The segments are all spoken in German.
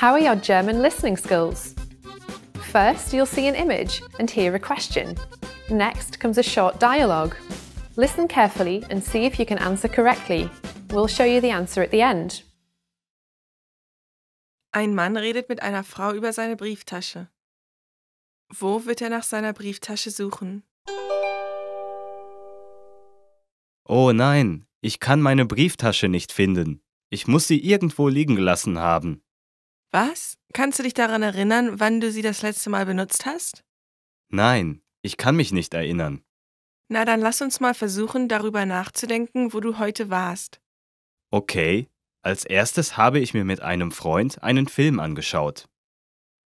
How are your German listening skills? First, you'll see an image and hear a question. Next comes a short dialogue. Listen carefully and see if you can answer correctly. We'll show you the answer at the end. Ein Mann redet mit einer Frau über seine Brieftasche. Wo wird er nach seiner Brieftasche suchen? Oh nein, ich kann meine Brieftasche nicht finden. Ich muss sie irgendwo liegen gelassen haben. Was? Kannst du dich daran erinnern, wann du sie das letzte Mal benutzt hast? Nein, ich kann mich nicht erinnern. Na, dann lass uns mal versuchen, darüber nachzudenken, wo du heute warst. Okay, als erstes habe ich mir mit einem Freund einen Film angeschaut.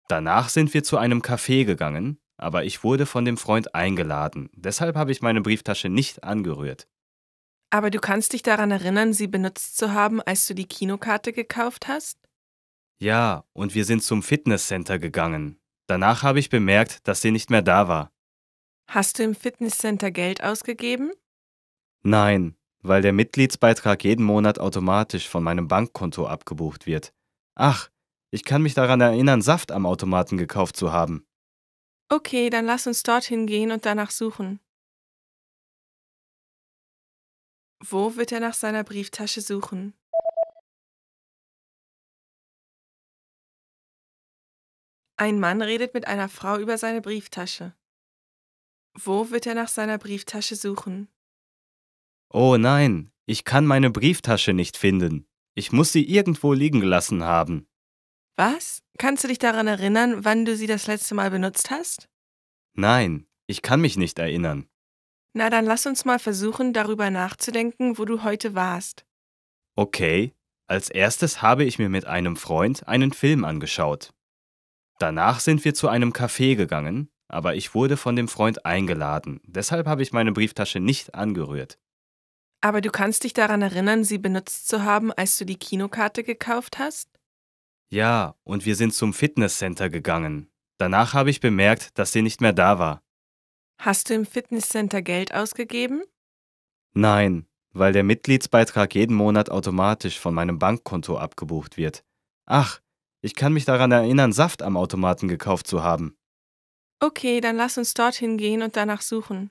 Danach sind wir zu einem Café gegangen, aber ich wurde von dem Freund eingeladen, deshalb habe ich meine Brieftasche nicht angerührt. Aber du kannst dich daran erinnern, sie benutzt zu haben, als du die Kinokarte gekauft hast? Ja, und wir sind zum Fitnesscenter gegangen. Danach habe ich bemerkt, dass sie nicht mehr da war. Hast du im Fitnesscenter Geld ausgegeben? Nein, weil der Mitgliedsbeitrag jeden Monat automatisch von meinem Bankkonto abgebucht wird. Ach, ich kann mich daran erinnern, Saft am Automaten gekauft zu haben. Okay, dann lass uns dorthin gehen und danach suchen. Wo wird er nach seiner Brieftasche suchen? Ein Mann redet mit einer Frau über seine Brieftasche. Wo wird er nach seiner Brieftasche suchen? Oh nein, ich kann meine Brieftasche nicht finden. Ich muss sie irgendwo liegen gelassen haben. Was? Kannst du dich daran erinnern, wann du sie das letzte Mal benutzt hast? Nein, ich kann mich nicht erinnern. Na, dann lass uns mal versuchen, darüber nachzudenken, wo du heute warst. Okay, als erstes habe ich mir mit einem Freund einen Film angeschaut. Danach sind wir zu einem Café gegangen, aber ich wurde von dem Freund eingeladen. Deshalb habe ich meine Brieftasche nicht angerührt. Aber du kannst dich daran erinnern, sie benutzt zu haben, als du die Kinokarte gekauft hast? Ja, und wir sind zum Fitnesscenter gegangen. Danach habe ich bemerkt, dass sie nicht mehr da war. Hast du im Fitnesscenter Geld ausgegeben? Nein, weil der Mitgliedsbeitrag jeden Monat automatisch von meinem Bankkonto abgebucht wird. Ach, ich kann mich daran erinnern, Saft am Automaten gekauft zu haben. Okay, dann lass uns dorthin gehen und danach suchen.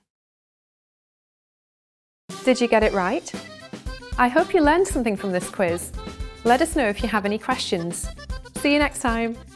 Did you get it right? I hope you learned something from this quiz. Let us know if you have any questions. See you next time.